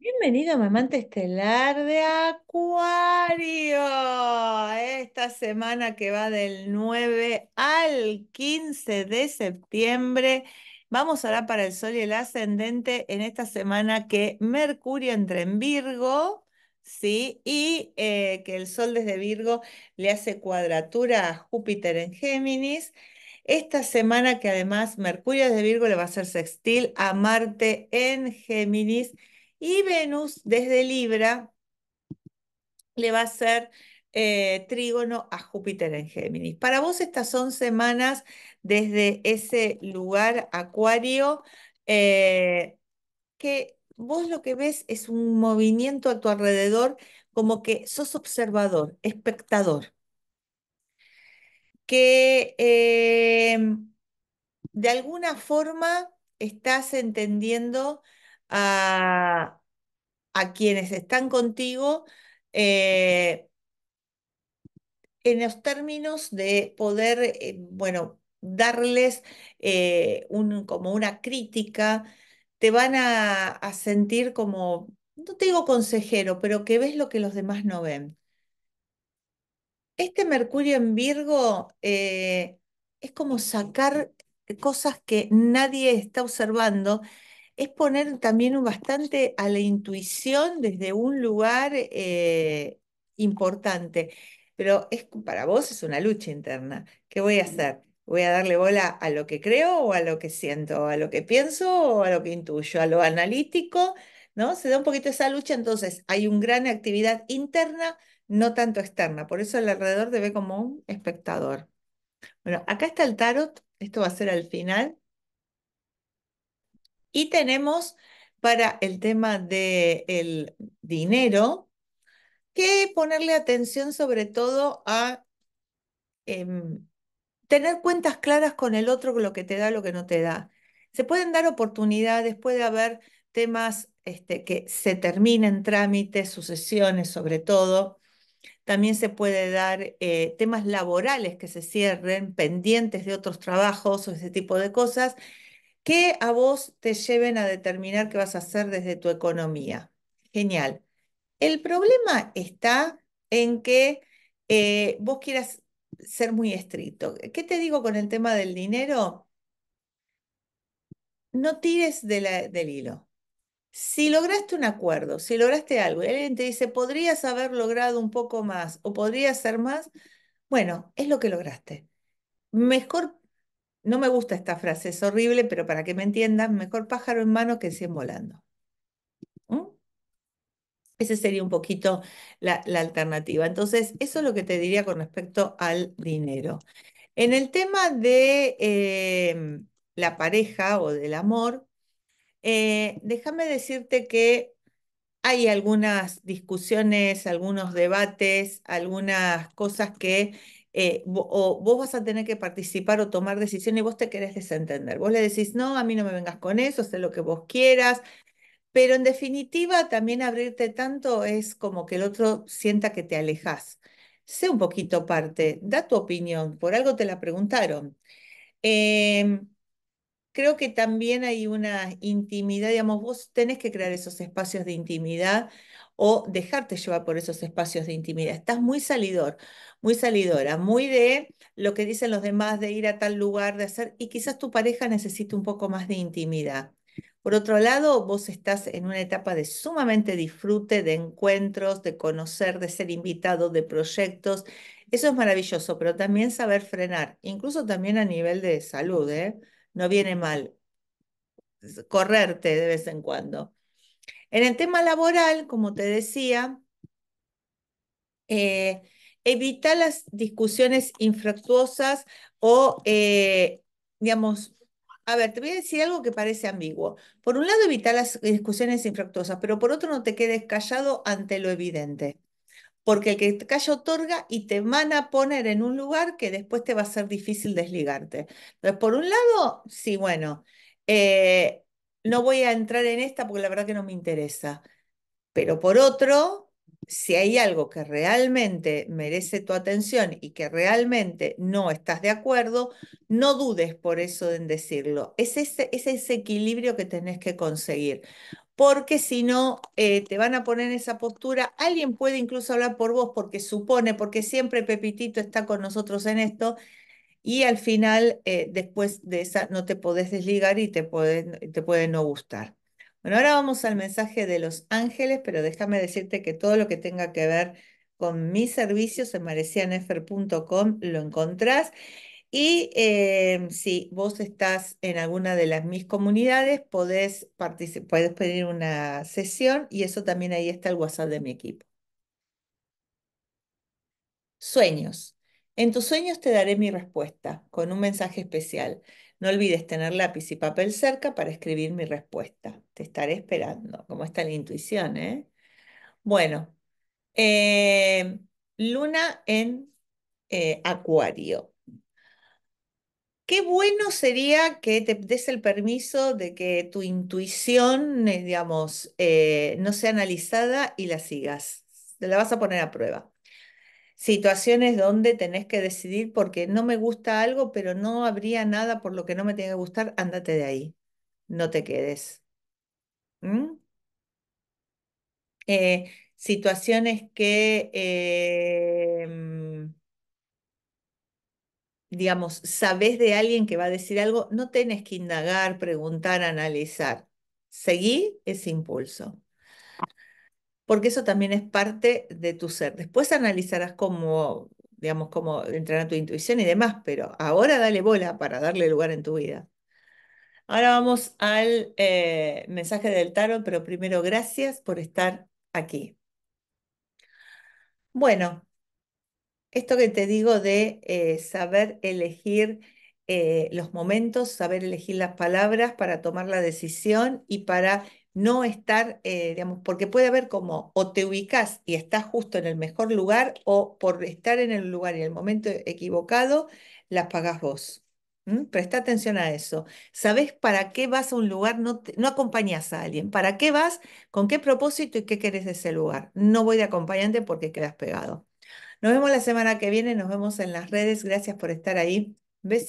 Bienvenido, mamante estelar de Acuario. Esta semana que va del 9 al 15 de septiembre. Vamos ahora para el Sol y el Ascendente en esta semana que Mercurio entra en Virgo, ¿sí? Y eh, que el Sol desde Virgo le hace cuadratura a Júpiter en Géminis. Esta semana que además Mercurio desde Virgo le va a hacer sextil a Marte en Géminis y Venus desde Libra le va a ser eh, trígono a Júpiter en Géminis. Para vos estas son semanas desde ese lugar, Acuario, eh, que vos lo que ves es un movimiento a tu alrededor como que sos observador, espectador, que eh, de alguna forma estás entendiendo a, quienes están contigo eh, en los términos de poder, eh, bueno, darles eh, un, como una crítica, te van a, sentir como, no te digo consejero, pero que ves lo que los demás no ven. Este Mercurio en Virgo es como sacar cosas que nadie está observando es poner también un bastante a la intuición desde un lugar eh, importante. Pero es, para vos es una lucha interna. ¿Qué voy a hacer? ¿Voy a darle bola a lo que creo o a lo que siento, a lo que pienso o a lo que intuyo, a lo analítico? ¿No? Se da un poquito esa lucha, entonces hay una gran actividad interna, no tanto externa. Por eso alrededor te ve como un espectador. Bueno, acá está el tarot, esto va a ser al final. Y tenemos para el tema del dinero que ponerle atención sobre todo a em, tener cuentas claras con el otro, lo que te da, lo que no te da. Se pueden dar oportunidades, puede haber temas este, que se terminen trámites, sucesiones sobre todo. También se puede dar eh, temas laborales que se cierren, pendientes de otros trabajos o ese tipo de cosas que a vos te lleven a determinar qué vas a hacer desde tu economía. Genial. El problema está en que eh, vos quieras ser muy estricto. ¿Qué te digo con el tema del dinero? No tires del hilo. Si lograste un acuerdo, si lograste algo y alguien te dice, podrías haber logrado un poco más o podrías ser más, bueno, es lo que lograste. Mejor no me gusta esta frase, es horrible, pero para que me entiendan, mejor pájaro en mano que 100 volando. Esa sería un poquito la, alternativa. Entonces, eso es lo que te diría con respecto al dinero. En el tema de em, la pareja o del amor, eh, déjame decirte que hay algunas discusiones, algunos debates, algunas cosas que eh, o vos vas a tener que participar o tomar decisiones y vos te querés desentender. Vos le decís, no, a mí no me vengas con eso, sé lo que vos quieras. Pero en definitiva, también abrirte tanto es como que el otro sienta que te alejas. Sé un poquito parte, da tu opinión, por algo te la preguntaron. Em, creo que también hay una intimidad, digamos, vos tenés que crear esos espacios de intimidad o dejarte llevar por esos espacios de intimidad. Estás muy salidor, muy salidora, muy de lo que dicen los demás, de ir a tal lugar, de hacer, y quizás tu pareja necesite un poco más de intimidad. Por otro lado, vos estás en una etapa de sumamente disfrute, de encuentros, de conocer, de ser invitado, de proyectos. Eso es maravilloso, pero también saber frenar, incluso también a nivel de salud, ¿eh? no viene mal correrte de vez en cuando. En el tema laboral, como te decía, eh, evita las discusiones infractuosas o, eh, digamos, a ver, te voy a decir algo que parece ambiguo. Por un lado, evita las discusiones infractuosas, pero por otro, no te quedes callado ante lo evidente porque el que te calla otorga y te van a poner en un lugar que después te va a ser difícil desligarte. Entonces, por un lado, sí, bueno, eh, no voy a entrar en esta porque la verdad que no me interesa, pero por otro, si hay algo que realmente merece tu atención y que realmente no estás de acuerdo, no dudes por eso en decirlo. Es ese, es ese equilibrio que tenés que conseguir porque si no eh, te van a poner en esa postura. Alguien puede incluso hablar por vos porque supone, porque siempre Pepitito está con nosotros en esto, y al final, eh, después de esa, no te podés desligar y te puede, te puede no gustar. Bueno, ahora vamos al mensaje de los ángeles, pero déjame decirte que todo lo que tenga que ver con mis servicios en marecianefer.com lo encontrás. Y em, si vos estás en alguna de las mis comunidades, podés, pedir una sesión y eso también ahí está el WhatsApp de mi equipo. Sueños. En tus sueños te daré mi respuesta con un mensaje especial. No olvides tener lápiz y papel cerca para escribir mi respuesta. Te estaré esperando. Como está la intuición, ¿eh? Bueno, em, luna en eh, acuario. Qué bueno sería que te des el permiso de que tu intuición, eh, digamos, eh, no sea analizada y la sigas. Te la vas a poner a prueba. Situaciones donde tenés que decidir porque no me gusta algo, pero no habría nada por lo que no me tenga que gustar, ándate de ahí. No te quedes. ¿Mm? Eh, situaciones que digamos, sabés de alguien que va a decir algo, no tenés que indagar, preguntar, analizar. Seguí ese impulso. Porque eso también es parte de tu ser. Después analizarás cómo, digamos, cómo entrará tu intuición y demás, pero ahora dale bola para darle lugar en tu vida. Ahora vamos al eh, mensaje del tarot, pero primero gracias por estar aquí. Bueno, esto que te digo de eh, saber elegir eh, los momentos, saber elegir las palabras para tomar la decisión y para no estar, eh, digamos, porque puede haber como o te ubicas y estás justo en el mejor lugar o por estar en el lugar y el momento equivocado, las pagas vos. Presta atención a eso. ¿Sabés para qué vas a un lugar? No, acompañas a alguien. ¿Para qué vas? ¿Con qué propósito y qué querés de ese lugar? No voy de acompañante porque quedas pegado. Nos vemos la semana que viene, nos vemos en las redes. Gracias por estar ahí.